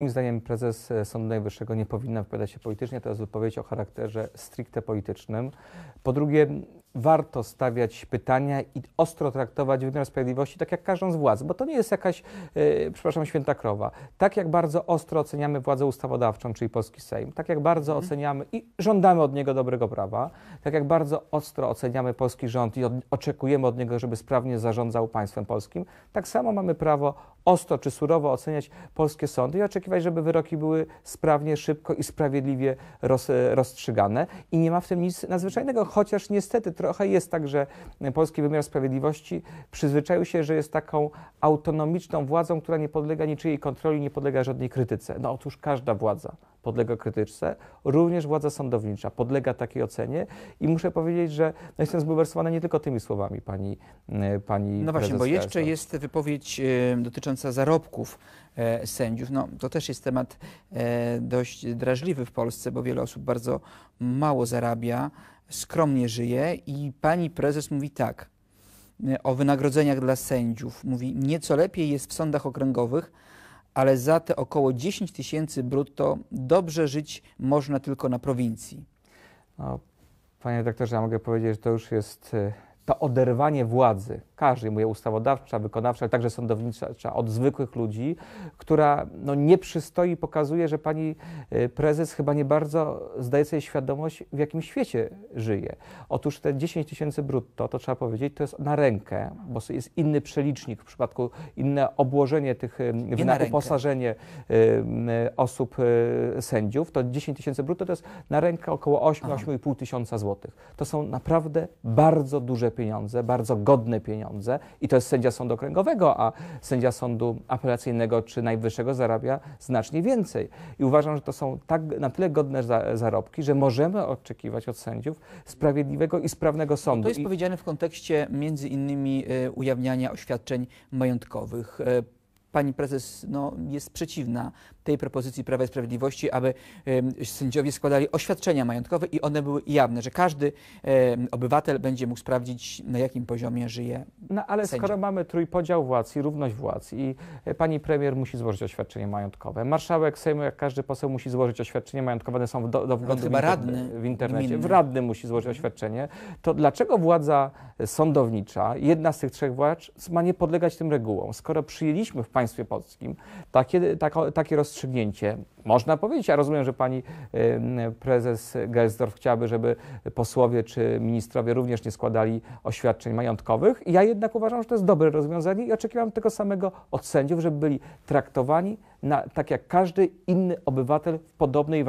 Moim zdaniem prezes e, Sądu Najwyższego nie powinna wypowiadać się politycznie. To jest wypowiedź o charakterze stricte politycznym. Po drugie, warto stawiać pytania i ostro traktować wymiar sprawiedliwości, tak jak każdą z władz, bo to nie jest jakaś, yy, przepraszam, święta krowa. Tak jak bardzo ostro oceniamy władzę ustawodawczą, czyli polski Sejm, tak jak bardzo mhm. oceniamy i żądamy od niego dobrego prawa, tak jak bardzo ostro oceniamy polski rząd i od, oczekujemy od niego, żeby sprawnie zarządzał państwem polskim, tak samo mamy prawo ostro czy surowo oceniać polskie sądy i oczekiwać, żeby wyroki były sprawnie, szybko i sprawiedliwie roz, e, rozstrzygane. I nie ma w tym nic nadzwyczajnego, chociaż niestety trochę jest tak, że polski wymiar sprawiedliwości przyzwyczaił się, że jest taką autonomiczną władzą, która nie podlega niczyjej kontroli, nie podlega żadnej krytyce. No otóż każda władza podlega krytyczce, również władza sądownicza podlega takiej ocenie i muszę powiedzieć, że no, jestem zbulwersowany nie tylko tymi słowami pani e, pani No właśnie, bo jeszcze jest wypowiedź e, dotycząca zarobków e, sędziów. No, to też jest temat dość drażliwy w Polsce, bo wiele osób bardzo mało zarabia, skromnie żyje i pani prezes mówi tak o wynagrodzeniach dla sędziów. Mówi, nieco lepiej jest w sądach okręgowych, ale za te około 10 tysięcy brutto dobrze żyć można tylko na prowincji. No, panie doktorze, ja mogę powiedzieć, że to już jest e, to oderwanie władzy, każdej, mówię ustawodawcza, wykonawcza, ale także sądownicza, od zwykłych ludzi, która no, nie przystoi, pokazuje, że pani y, prezes chyba nie bardzo zdaje sobie świadomość, w jakim świecie żyje. Otóż te 10 tysięcy brutto, to trzeba powiedzieć, to jest na rękę, bo jest inny przelicznik w przypadku, inne obłożenie tych, y, uposażenie y, osób sędziów, to 10 tysięcy brutto to jest na rękę około 8-8,5 tysiąca złotych. To są naprawdę bardzo duże pieniądze, bardzo godne pieniądze i to jest sędzia sądu okręgowego, a sędzia sądu apelacyjnego czy najwyższego zarabia znacznie więcej. I uważam, że to są tak na tyle godne za, zarobki, że możemy oczekiwać od sędziów sprawiedliwego i sprawnego sądu. No to jest I... powiedziane w kontekście między innymi y, ujawniania oświadczeń majątkowych. Y, pani prezes no, jest przeciwna tej propozycji Prawa i Sprawiedliwości, aby y, sędziowie składali oświadczenia majątkowe i one były jawne, że każdy y, obywatel będzie mógł sprawdzić, na jakim poziomie żyje. No ale sędzia. skoro mamy trójpodział władz i równość władz i e, pani premier musi złożyć oświadczenie majątkowe, marszałek Sejmu, jak każdy poseł, musi złożyć oświadczenie majątkowe, one są do, do wglądu no, w, inter radny, w internecie. Gminny. W radny musi złożyć mhm. oświadczenie. To dlaczego władza sądownicza, jedna z tych trzech władz, ma nie podlegać tym regułom? Skoro przyjęliśmy w państwie polskim. Takie, takie rozstrzygnięcie można powiedzieć, a ja rozumiem, że pani prezes Gelsdorf chciałaby, żeby posłowie czy ministrowie również nie składali oświadczeń majątkowych. Ja jednak uważam, że to jest dobre rozwiązanie i oczekiwam tego samego od sędziów, żeby byli traktowani na, tak jak każdy inny obywatel w podobnej